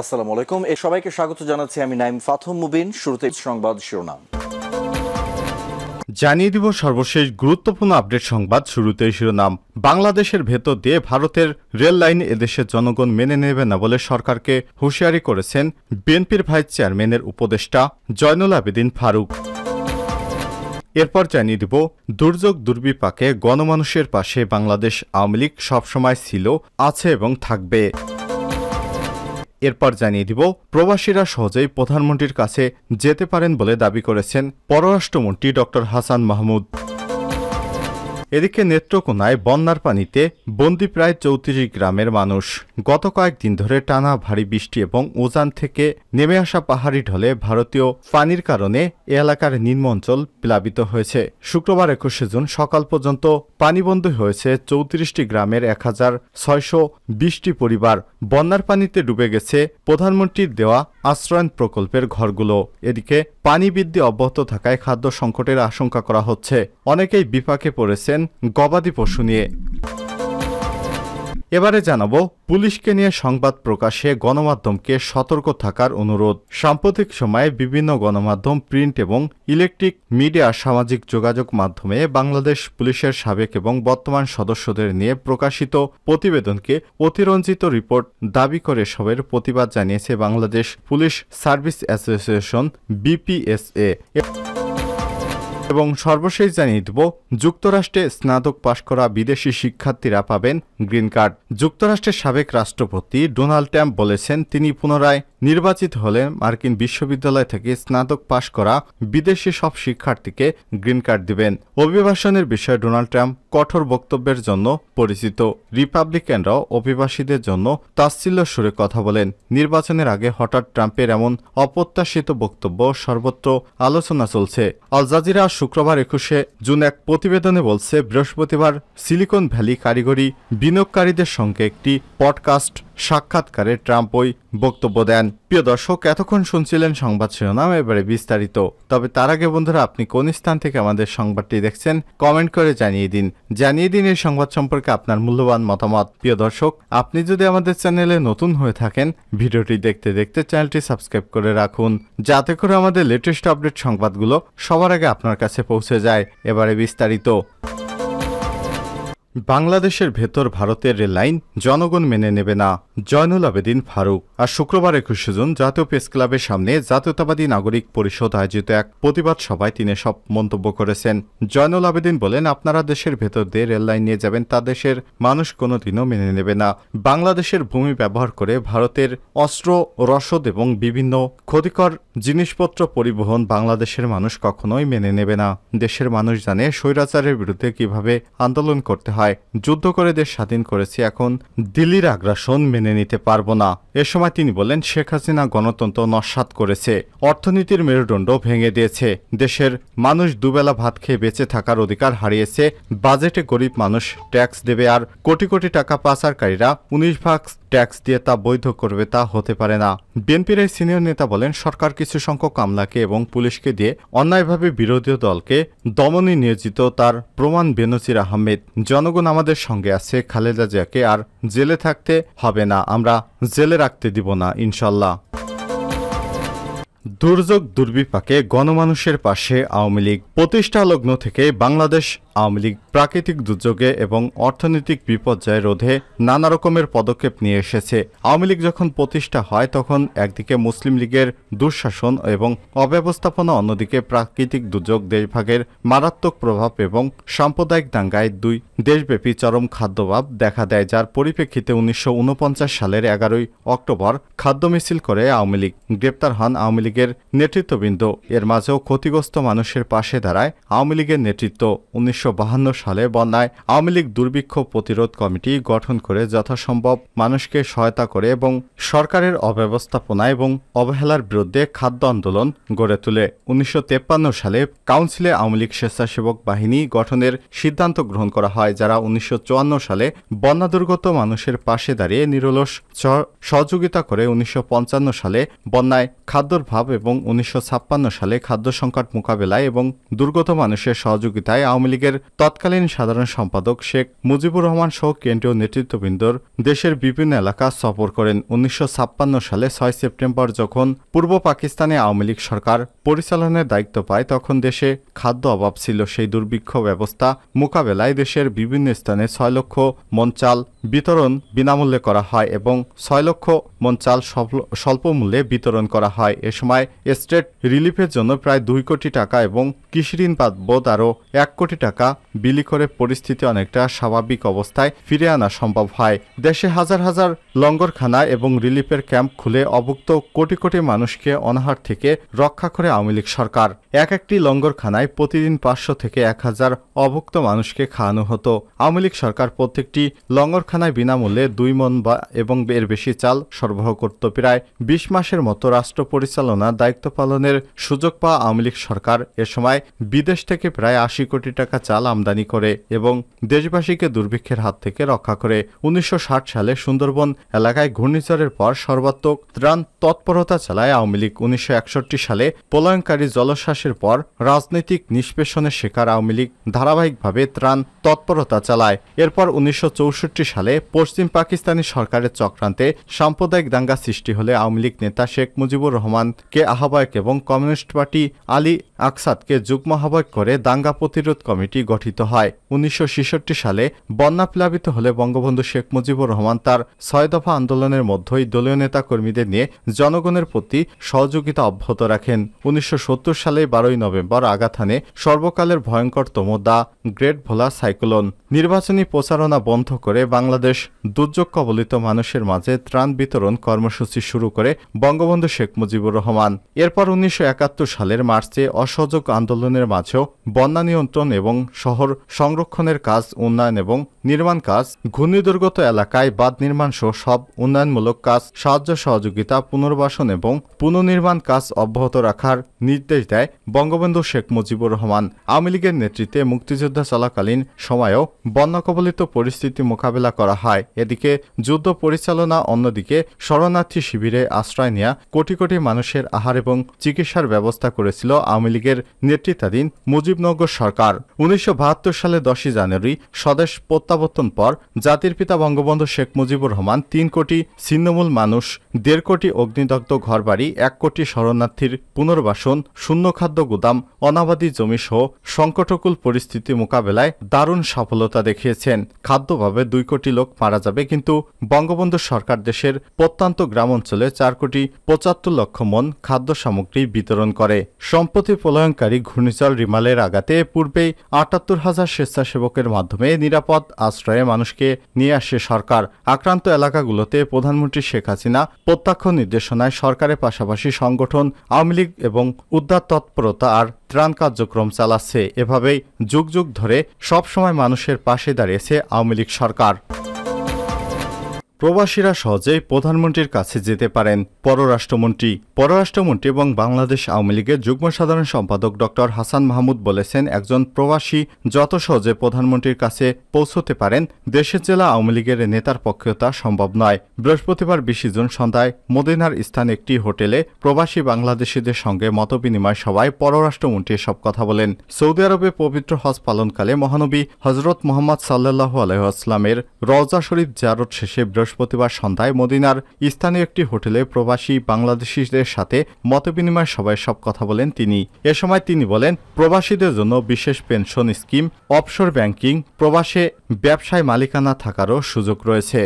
আসসালামু আলাইকুম এ সবাইকে স্বাগত জানাচ্ছি আমি নাইম ফাথম মুবিন শুরুতে সংবাদ শিরোনাম জানিয়ে দিব সর্বশেষ গুরুত্বপূর্ণ আপডেট সংবাদ শুরুতে শিরোনাম বাংলাদেশের ভেতর দিয়ে ভারতের রেল লাইন এদেশের জনগণ মেনে নেবে না বলে সরকারকে হুঁশিয়ারি করেছেন বিএনপির ভাইস চেয়ারম্যানের উপদেষ্টা জয়নুল আবেদিন ফারুক এরপর জানিয়ে দিব দুর্যোগ দুর্বিপাকে গণমানুষের পাশে বাংলাদেশ আওয়ামী লীগ সবসময় ছিল আছে এবং থাকবে এরপর জানিয়ে দিব প্রবাসীরা সহজেই প্রধানমন্ত্রীর কাছে যেতে পারেন বলে দাবি করেছেন পররাষ্ট্রমন্ত্রী ড হাসান মাহমুদ এদিকে নেত্রকোনায় বন্যার পানিতে বন্দি প্রায় চৌত্রিশ গ্রামের মানুষ গত কয়েকদিন ধরে টানা ভারী বৃষ্টি এবং উজান থেকে নেমে আসা পাহাড়ি ঢলে ভারতীয় ফানির কারণে এ এলাকার নিম্ন অঞ্চল প্লাবিত হয়েছে শুক্রবার একুশে জুন সকাল পর্যন্ত পানিবন্দী হয়েছে চৌত্রিশটি গ্রামের এক হাজার ছয়শো বিশটি পরিবার বন্যার পানিতে ডুবে গেছে প্রধানমন্ত্রীর দেওয়া আশ্রয়ন প্রকল্পের ঘরগুলো এদিকে পানি বৃদ্ধি অব্যাহত থাকায় খাদ্য সংকটের আশঙ্কা করা হচ্ছে অনেকেই বিপাকে পড়েছেন গবাদি পশু নিয়ে এবারে জানাবো পুলিশকে নিয়ে সংবাদ প্রকাশে গণমাধ্যমকে সতর্ক থাকার অনুরোধ সাম্প্রতিক সময়ে বিভিন্ন গণমাধ্যম প্রিন্ট এবং ইলেকট্রিক মিডিয়া সামাজিক যোগাযোগ মাধ্যমে বাংলাদেশ পুলিশের সাবেক এবং বর্তমান সদস্যদের নিয়ে প্রকাশিত প্রতিবেদনকে অতিরঞ্জিত রিপোর্ট দাবি করে সবের প্রতিবাদ জানিয়েছে Bangladesh police service association BPSA এবং সর্বশেষ জানিয়ে দেব যুক্তরাষ্ট্রে স্নাতক পাশ করা বিদেশি শিক্ষার্থীরা পাবেন গ্রিন কার্ড যুক্তরাষ্ট্রের সাবেক রাষ্ট্রপতি ডোনাল্ড ট্রাম্প বলেছেন তিনি পুনরায় নির্বাচিত হলেন মার্কিন বিশ্ববিদ্যালয় থেকে স্নাতক পাশ করা বিদেশি সব শিক্ষার্থীকে গ্রিন কার্ড দিবেন অভিবাসনের বিষয়ে ডোনাল্ড ট্রাম্প কঠোর বক্তব্যের জন্য পরিচিত রিপাবলিকানরাও অভিবাসীদের জন্য তাচ্ছিল্য সুরে কথা বলেন নির্বাচনের আগে হঠাৎ ট্রাম্পের এমন অপ্রত্যাশিত বক্তব্য সর্বত্র আলোচনা চলছে আল জাজিরা শুক্রবার একুশে জুন এক প্রতিবেদনে বলছে বৃহস্পতিবার সিলিকন ভ্যালি কারিগরি বিনিয়োগকারীদের সঙ্গে একটি পডকাস্ট সাক্ষাৎকারে ট্রাম্প ওই বক্তব্য দেন প্রিয় দর্শক এতক্ষণ শুনছিলেন সংবাদ শিরোনাম এবারে বিস্তারিত তবে তার আগে বন্ধুরা আপনি কোন স্থান থেকে আমাদের সংবাদটি দেখছেন কমেন্ট করে জানিয়ে দিন জানিয়ে দিন এই সংবাদ সম্পর্কে আপনার মূল্যবান মতামত প্রিয় দর্শক আপনি যদি আমাদের চ্যানেলে নতুন হয়ে থাকেন ভিডিওটি দেখতে দেখতে চ্যানেলটি সাবস্ক্রাইব করে রাখুন যাতে করে আমাদের লেটেস্ট আপডেট সংবাদগুলো সবার আগে আপনার কাছে পৌঁছে যায় এবারে বিস্তারিত বাংলাদেশের ভেতর ভারতের রেললাইন জনগণ মেনে নেবে না জয়নুল আবেদিন ফারুক আর শুক্রবার একুশে জুন জাতীয় প্রেস ক্লাবের সামনে জাতীয়তাবাদী নাগরিক পরিষদ আয়োজিত এক প্রতিবাদ সভায় তিনি সব মন্তব্য করেছেন জয়নুল আবেদিন বলেন আপনারা দেশের ভেতর দিয়ে রেললাইন নিয়ে যাবেন তা দেশের মানুষ কোনোদিনও মেনে নেবে না বাংলাদেশের ভূমি ব্যবহার করে ভারতের অস্ত্র রসদ এবং বিভিন্ন ক্ষতিকর জিনিসপত্র পরিবহন বাংলাদেশের মানুষ কখনোই মেনে নেবে না দেশের মানুষ জানে স্বৈরাচারের বিরুদ্ধে কিভাবে আন্দোলন করতে হয় অসহায় যুদ্ধ করে দেশ স্বাধীন করেছি এখন দিল্লির আগ্রাসন মেনে নিতে পারবো না এ সময় তিনি বলেন শেখ হাসিনা গণতন্ত্র নস্বাত করেছে অর্থনীতির মেরুদণ্ড ভেঙে দিয়েছে দেশের মানুষ দুবেলা ভাত খেয়ে বেঁচে থাকার অধিকার হারিয়েছে বাজেটে গরিব মানুষ ট্যাক্স দেবে আর কোটি কোটি টাকা পাচারকারীরা উনিশ ভাগ ট্যাক্স দিয়ে তা বৈধ করবে তা হতে পারে না বিএনপির এই সিনিয়র নেতা বলেন সরকার কিছু সংখ্যক আমলাকে এবং পুলিশকে দিয়ে অন্যায়ভাবে বিরোধী দলকে দমনে নিয়োজিত তার প্রমাণ বেনজির আহমেদ জনগণ জনগণ আমাদের সঙ্গে আছে খালেদা জিয়াকে আর জেলে থাকতে হবে না আমরা জেলে রাখতে দিব না ইনশাল্লাহ দুর্যোগ দুর্বিপাকে গণমানুষের পাশে আওয়ামী লীগ প্রতিষ্ঠা লগ্ন থেকে বাংলাদেশ আওয়ামী লীগ প্রাকৃতিক দুর্যোগে এবং অর্থনৈতিক বিপর্যয় রোধে নানা রকমের পদক্ষেপ নিয়ে এসেছে আওয়ামী লীগ যখন প্রতিষ্ঠা হয় তখন একদিকে মুসলিম লীগের দুঃশাসন এবং অব্যবস্থাপনা অন্যদিকে প্রাকৃতিক দুর্যোগ দেশভাগের মারাত্মক প্রভাব এবং সাম্প্রদায়িক দাঙ্গায় দুই দেশব্যাপী চরম খাদ্যভাব দেখা দেয় যার পরিপ্রেক্ষিতে উনিশশো সালের এগারোই অক্টোবর খাদ্য মিছিল করে আওয়ামী লীগ গ্রেপ্তার হন আওয়ামী লীগের নেতৃত্ববৃন্দ এর মাঝেও ক্ষতিগ্রস্ত মানুষের পাশে দাঁড়ায় আওয়ামী লীগের নেতৃত্ব উনিশশো উনিশশো সালে বন্যায় আওয়ামী লীগ দুর্ভিক্ষ প্রতিরোধ কমিটি গঠন করে যথাসম্ভব মানুষকে সহায়তা করে এবং সরকারের অব্যবস্থাপনা এবং অবহেলার বিরুদ্ধে খাদ্য আন্দোলন গড়ে তুলে উনিশশো সালে কাউন্সিলে আওয়ামী লীগ স্বেচ্ছাসেবক বাহিনী গঠনের সিদ্ধান্ত গ্রহণ করা হয় যারা উনিশশো সালে বন্যা দুর্গত মানুষের পাশে দাঁড়িয়ে নিরলস সহযোগিতা করে উনিশশো সালে বন্যায় খাদ্যর ভাব এবং উনিশশো সালে খাদ্য সংকট মোকাবেলায় এবং দুর্গত মানুষের সহযোগিতায় আওয়ামী লীগের জামায়াতের তৎকালীন সাধারণ সম্পাদক শেখ মুজিবুর রহমান সহ কেন্দ্রীয় নেতৃত্ববৃন্দর দেশের বিভিন্ন এলাকা সফর করেন উনিশশো সালে ছয় সেপ্টেম্বর যখন পূর্ব পাকিস্তানে আওয়ামী লীগ সরকার পরিচালনার দায়িত্ব পায় তখন দেশে খাদ্য অভাব ছিল সেই দুর্ভিক্ষ ব্যবস্থা মোকাবেলায় দেশের বিভিন্ন স্থানে ছয় লক্ষ মন চাল বিতরণ বিনামূল্যে করা হয় এবং ছয় লক্ষ মন চাল স্বল্প মূল্যে বিতরণ করা হয় এ সময় স্টেট রিলিফের জন্য প্রায় দুই কোটি টাকা এবং কৃষি ঋণ বোধ আরও এক কোটি টাকা বিলি করে পরিস্থিতি অনেকটা স্বাভাবিক অবস্থায় ফিরে আনা সম্ভব হয় দেশে হাজার হাজার লঙ্গরখানা এবং রিলিফের ক্যাম্প খুলে অভুক্ত কোটি কোটি মানুষকে অনাহার থেকে রক্ষা করে আওয়ামী লীগ সরকার এক একটি লঙ্গরখানায় প্রতিদিন পাঁচশো থেকে এক হাজার অভুক্ত মানুষকে খাওয়ানো হতো আওয়ামী লীগ সরকার প্রত্যেকটি লঙ্গর কারখানায় বিনামূল্যে দুই মন বা এবং এর বেশি চাল সরবরাহ করত প্রায় বিশ মাসের মতো রাষ্ট্র পরিচালনা দায়িত্ব পালনের সুযোগ পাওয়া আওয়ামী লীগ সরকার এ সময় বিদেশ থেকে প্রায় আশি কোটি টাকা চাল আমদানি করে এবং দেশবাসীকে দুর্ভিক্ষের হাত থেকে রক্ষা করে উনিশশো সালে সুন্দরবন এলাকায় ঘূর্ণিঝড়ের পর সর্বাত্মক ত্রাণ তৎপরতা চালায় আওয়ামী লীগ উনিশশো সালে প্রলয়ঙ্কারী জলশ্বাসের পর রাজনৈতিক নিষ্পেষণের শিকার আওয়ামী লীগ ধারাবাহিকভাবে ত্রাণ তৎপরতা চালায় এরপর উনিশশো সালে সালে পশ্চিম পাকিস্তানি সরকারের চক্রান্তে সাম্প্রদায়িক দাঙ্গা সৃষ্টি হলে আওয়ামী লীগ নেতা শেখ মুজিবুর রহমানকে আহ্বায়ক এবং কমিউনিস্ট পার্টি আলী আকসাদকে যুগ্ম আহ্বায়ক করে দাঙ্গা প্রতিরোধ কমিটি গঠিত হয় উনিশশো সালে বন্যা প্লাবিত হলে বঙ্গবন্ধু শেখ মুজিবুর রহমান তার ছয় দফা আন্দোলনের মধ্যেই দলীয় নেতা কর্মীদের নিয়ে জনগণের প্রতি সহযোগিতা অব্যাহত রাখেন উনিশশো সালে বারোই নভেম্বর আগাথানে সর্বকালের তম দা গ্রেট ভোলা সাইক্লোন নির্বাচনী প্রচারণা বন্ধ করে বাংলা বাংলাদেশ দুর্যোগ কবলিত মানুষের মাঝে ত্রাণ বিতরণ কর্মসূচি শুরু করে বঙ্গবন্ধু শেখ মুজিবুর রহমান এরপর উনিশশো সালের মার্চে অসহযোগ আন্দোলনের মাঝেও বন্যা নিয়ন্ত্রণ এবং শহর সংরক্ষণের কাজ উন্নয়ন এবং নির্মাণ কাজ ঘূর্ণিদুর্গত এলাকায় বাদ নির্মাণ সহ সব উন্নয়নমূলক কাজ সাহায্য সহযোগিতা পুনর্বাসন এবং পুনর্নির্মাণ কাজ অব্যাহত রাখার নির্দেশ দেয় বঙ্গবন্ধু শেখ মুজিবুর রহমান আওয়ামী লীগের নেতৃত্বে মুক্তিযোদ্ধা চলাকালীন সময়েও বন্যা কবলিত পরিস্থিতি মোকাবেলা করা হয় এদিকে যুদ্ধ পরিচালনা অন্যদিকে শরণার্থী শিবিরে আশ্রয় নেওয়া কোটি কোটি মানুষের আহার এবং চিকিৎসার ব্যবস্থা করেছিল আওয়ামী লীগের নেতৃত্বাধীন মুজিবনগর সরকার উনিশশো সালে দশই জানুয়ারি স্বদেশ প্রত্যাবর্তন পর জাতির পিতা বঙ্গবন্ধু শেখ মুজিবুর রহমান তিন কোটি ছিন্নমূল মানুষ দেড় কোটি অগ্নিদগ্ধ ঘরবাড়ি এক কোটি শরণার্থীর পুনর্বাসন শূন্য খাদ্য গুদাম অনাবাদী সহ সংকটকুল পরিস্থিতি মোকাবেলায় দারুণ সফলতা দেখিয়েছেন খাদ্যভাবে দুই কোটি লোক মারা যাবে কিন্তু বঙ্গবন্ধু সরকার দেশের প্রত্যন্ত গ্রামাঞ্চলে চার কোটি পঁচাত্তর লক্ষ মন খাদ্য সামগ্রী বিতরণ করে সম্প্রতি প্রলয়নকারী ঘূর্ণিঝড় রিমালের আঘাতে পূর্বেই আটাত্তর হাজার স্বেচ্ছাসেবকের মাধ্যমে নিরাপদ আশ্রয়ে মানুষকে নিয়ে আসে সরকার আক্রান্ত এলাকাগুলোতে প্রধানমন্ত্রী শেখ হাসিনা প্রত্যক্ষ নির্দেশনায় সরকারের পাশাপাশি সংগঠন আওয়ামী লীগ এবং উদ্ধার তৎপরতা আর ত্রাণ কার্যক্রম চালাচ্ছে এভাবেই যুগ যুগ ধরে সবসময় মানুষের পাশে দাঁড়িয়েছে আওয়ামী লীগ সরকার প্রবাসীরা সহজেই প্রধানমন্ত্রীর কাছে যেতে পারেন পররাষ্ট্রমন্ত্রী পররাষ্ট্রমন্ত্রী এবং বাংলাদেশ আওয়ামী লীগের যুগ্ম সাধারণ সম্পাদক ডক্টর হাসান মাহমুদ বলেছেন একজন প্রবাসী যত সহজে প্রধানমন্ত্রীর কাছে পৌঁছতে পারেন দেশের জেলা আওয়ামী লীগের নেতার পক্ষে তা সম্ভব নয় বৃহস্পতিবার বিশ জুন সন্ধ্যায় মদিনার স্থান একটি হোটেলে প্রবাসী বাংলাদেশিদের সঙ্গে মতবিনিময় সভায় পররাষ্ট্রমন্ত্রী সব কথা বলেন সৌদি আরবে পবিত্র হজ পালনকালে মহানবী হজরত মোহাম্মদ সাল্লাহ আলহামের রওজা শরীফ জারত শেষে বৃহস্পতি বৃহস্পতিবার সন্ধ্যায় মদিনার স্থানীয় একটি হোটেলে প্রবাসী বাংলাদেশিদের সাথে মতবিনিময় সভায় সব কথা বলেন তিনি এ সময় তিনি বলেন প্রবাসীদের জন্য বিশেষ পেনশন স্কিম অফশোর ব্যাংকিং প্রবাসে ব্যবসায় মালিকানা থাকারও সুযোগ রয়েছে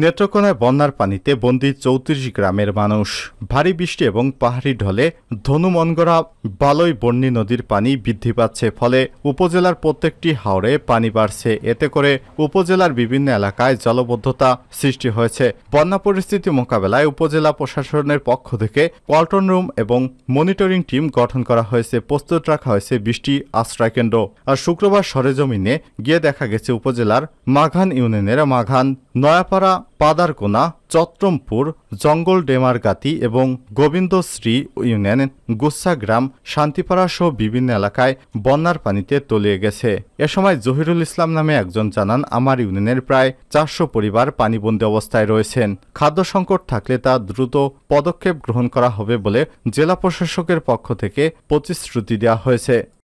নেত্রকোনায় বন্যার পানিতে বন্দি চৌত্রিশ গ্রামের মানুষ ভারী বৃষ্টি এবং পাহাড়ি ঢলে ধনুমনগড়া বালই বন্যী নদীর পানি বৃদ্ধি পাচ্ছে ফলে উপজেলার প্রত্যেকটি হাওড়ে পানি বাড়ছে এতে করে উপজেলার বিভিন্ন এলাকায় জলবদ্ধতা সৃষ্টি হয়েছে বন্যা পরিস্থিতি মোকাবেলায় উপজেলা প্রশাসনের পক্ষ থেকে কল্টন রুম এবং মনিটরিং টিম গঠন করা হয়েছে প্রস্তুত রাখা হয়েছে বৃষ্টি আশ্রয়কেন্দ্র আর শুক্রবার সরেজমিনে গিয়ে দেখা গেছে উপজেলার মাঘান ইউনিয়নের মাঘান নয়াপাড়া পাদারকোনা জঙ্গল ডেমারগাতি এবং গোবিন্দশ্রী ইউনিয়ন গুসাগ্রাম শান্তিপাড়া সহ বিভিন্ন এলাকায় বন্যার পানিতে তলিয়ে গেছে এ সময় জহিরুল ইসলাম নামে একজন জানান আমার ইউনিয়নের প্রায় চারশো পরিবার পানিবন্দী অবস্থায় রয়েছেন খাদ্য সংকট থাকলে তা দ্রুত পদক্ষেপ গ্রহণ করা হবে বলে জেলা প্রশাসকের পক্ষ থেকে প্রতিশ্রুতি দেওয়া হয়েছে